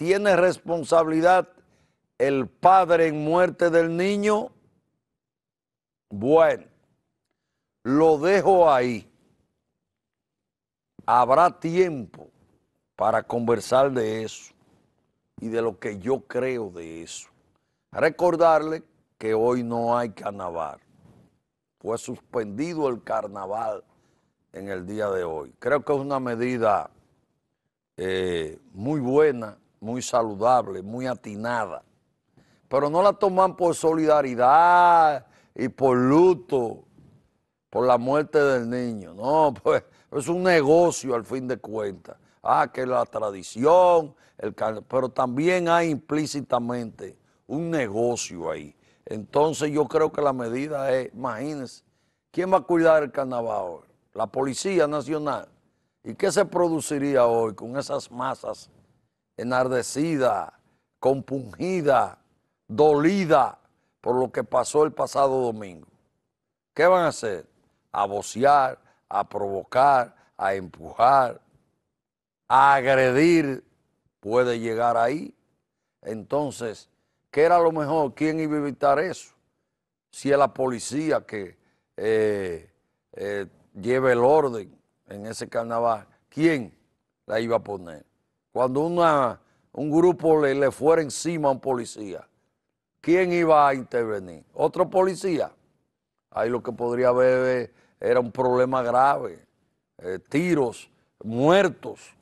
¿Tiene responsabilidad el padre en muerte del niño? Bueno, lo dejo ahí. Habrá tiempo para conversar de eso y de lo que yo creo de eso. Recordarle que hoy no hay carnaval. Fue suspendido el carnaval en el día de hoy. Creo que es una medida eh, muy buena muy saludable, muy atinada, pero no la toman por solidaridad y por luto, por la muerte del niño, no, pues es un negocio al fin de cuentas. Ah, que la tradición, el pero también hay implícitamente un negocio ahí. Entonces yo creo que la medida es, imagínense, ¿quién va a cuidar el carnaval hoy? La Policía Nacional. ¿Y qué se produciría hoy con esas masas enardecida, compungida, dolida por lo que pasó el pasado domingo. ¿Qué van a hacer? A vocear, a provocar, a empujar, a agredir. Puede llegar ahí. Entonces, ¿qué era lo mejor? ¿Quién iba a evitar eso? Si es la policía que eh, eh, lleva el orden en ese carnaval, ¿quién la iba a poner? cuando una, un grupo le, le fuera encima a un policía, ¿quién iba a intervenir? ¿Otro policía? Ahí lo que podría haber eh, era un problema grave, eh, tiros, muertos,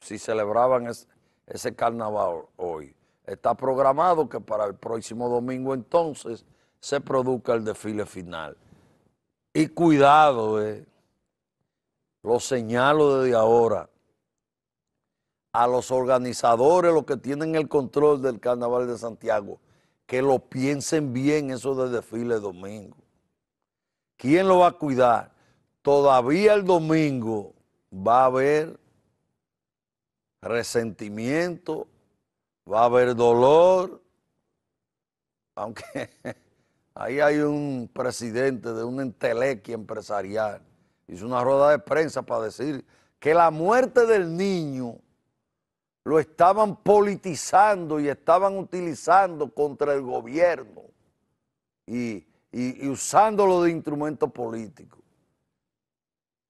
si celebraban ese carnaval hoy. Está programado que para el próximo domingo entonces se produzca el desfile final. Y cuidado, eh, lo señalo desde ahora, a los organizadores, los que tienen el control del Carnaval de Santiago, que lo piensen bien eso de desfile domingo. ¿Quién lo va a cuidar? Todavía el domingo va a haber resentimiento, va a haber dolor, aunque ahí hay un presidente de un entelequia empresarial, hizo una rueda de prensa para decir que la muerte del niño lo estaban politizando y estaban utilizando contra el gobierno y, usándolo de instrumento político.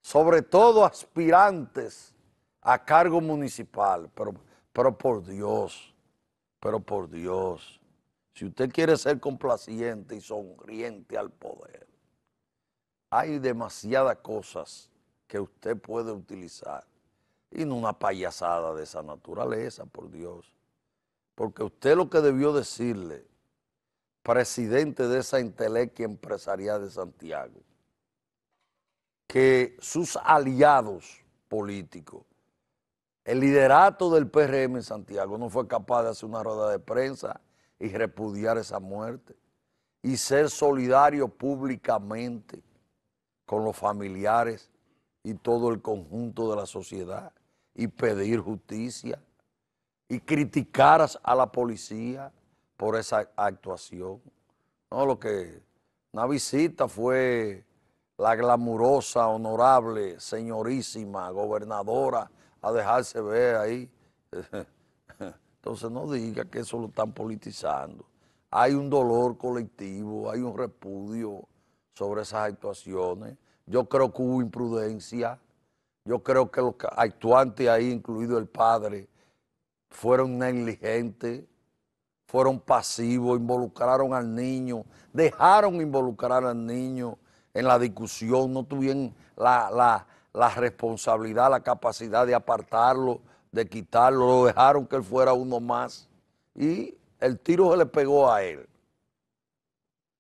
Sobre todo aspirantes a cargo municipal, pero por Dios, pero por Dios. Si usted quiere ser complaciente y sonriente al poder, hay demasiadas cosas que usted puede utilizar y no una payasada de esa naturaleza, por Dios. Porque usted lo que debió decirle, presidente de esa intelectual empresarial de Santiago, que sus aliados políticos, el liderato del PRM en Santiago no fue capaz de hacer una rueda de prensa y repudiar esa muerte y ser solidario públicamente con los familiares y todo el conjunto de la sociedad y pedir justicia y criticar a la policía por esa actuación. No, lo que una visita fue la glamurosa, honorable, señorísima, gobernadora, a dejarse ver ahí. Entonces no diga que eso lo están politizando. Hay un dolor colectivo, hay un repudio sobre esas actuaciones. Yo creo que hubo imprudencia, yo creo que los actuantes ahí, incluido el padre, fueron negligentes, fueron pasivos, involucraron al niño, dejaron involucrar al niño en la discusión, no tuvieron la, la responsabilidad, la capacidad de apartarlo, de quitarlo, lo dejaron que él fuera uno más y el tiro se le pegó a él.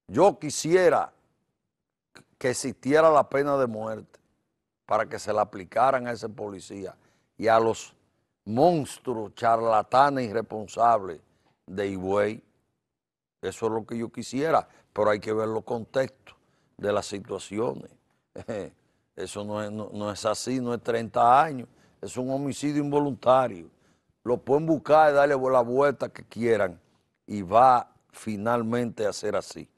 Yo quisiera que existiera la pena de muerte para que se la aplicaran a ese policía y a los monstruos charlatanes irresponsables de Higüey. Eso es lo que yo quisiera, pero hay que ver los contextos de las situaciones. Eso no es, no es así, no es 30 años, es un homicidio involuntario. Lo pueden buscar y darle la vuelta que quieran y va finalmente a ser así.